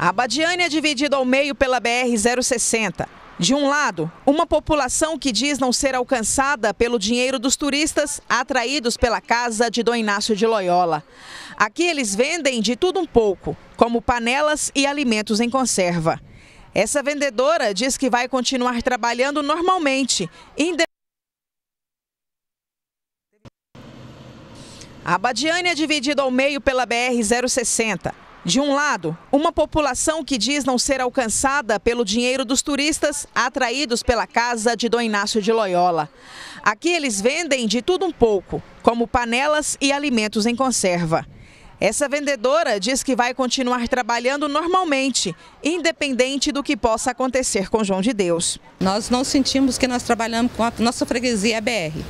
A Badiane é dividida ao meio pela BR-060. De um lado, uma população que diz não ser alcançada pelo dinheiro dos turistas atraídos pela casa de Dom Inácio de Loyola. Aqui eles vendem de tudo um pouco, como panelas e alimentos em conserva. Essa vendedora diz que vai continuar trabalhando normalmente. A Badiane é dividida ao meio pela BR-060. De um lado, uma população que diz não ser alcançada pelo dinheiro dos turistas atraídos pela casa de Dom Inácio de Loyola. Aqui eles vendem de tudo um pouco, como panelas e alimentos em conserva. Essa vendedora diz que vai continuar trabalhando normalmente, independente do que possa acontecer com João de Deus. Nós não sentimos que nós trabalhamos com a nossa freguesia BR,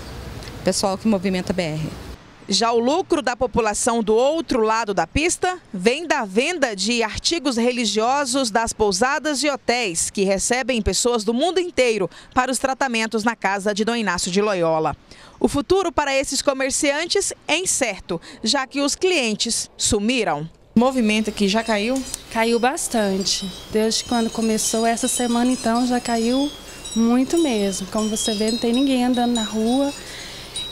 pessoal que movimenta BR. Já o lucro da população do outro lado da pista vem da venda de artigos religiosos das pousadas e hotéis, que recebem pessoas do mundo inteiro para os tratamentos na casa de Dom Inácio de Loyola. O futuro para esses comerciantes é incerto, já que os clientes sumiram. O movimento aqui já caiu? Caiu bastante. Desde quando começou essa semana, então, já caiu muito mesmo. Como você vê, não tem ninguém andando na rua.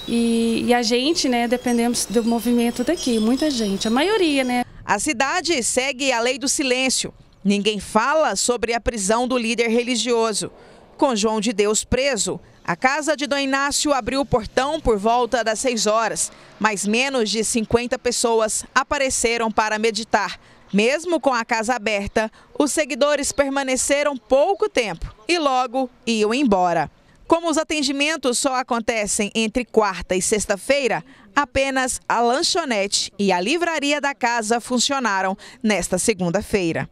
E, e a gente, né, dependemos do movimento daqui, muita gente, a maioria, né? A cidade segue a lei do silêncio. Ninguém fala sobre a prisão do líder religioso. Com João de Deus preso, a casa de Dom Inácio abriu o portão por volta das 6 horas, mas menos de 50 pessoas apareceram para meditar. Mesmo com a casa aberta, os seguidores permaneceram pouco tempo e logo iam embora. Como os atendimentos só acontecem entre quarta e sexta-feira, apenas a lanchonete e a livraria da casa funcionaram nesta segunda-feira.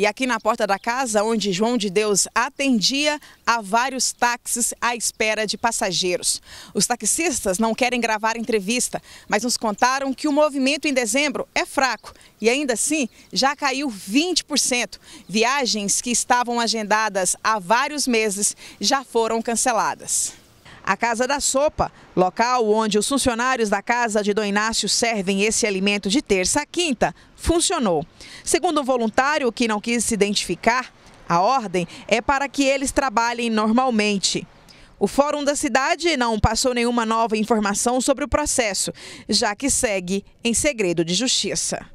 E aqui na porta da casa, onde João de Deus atendia, há vários táxis à espera de passageiros. Os taxistas não querem gravar entrevista, mas nos contaram que o movimento em dezembro é fraco e ainda assim já caiu 20%. Viagens que estavam agendadas há vários meses já foram canceladas. A Casa da Sopa, local onde os funcionários da Casa de Dom Inácio servem esse alimento de terça a quinta, funcionou. Segundo um voluntário que não quis se identificar, a ordem é para que eles trabalhem normalmente. O Fórum da Cidade não passou nenhuma nova informação sobre o processo, já que segue em segredo de justiça.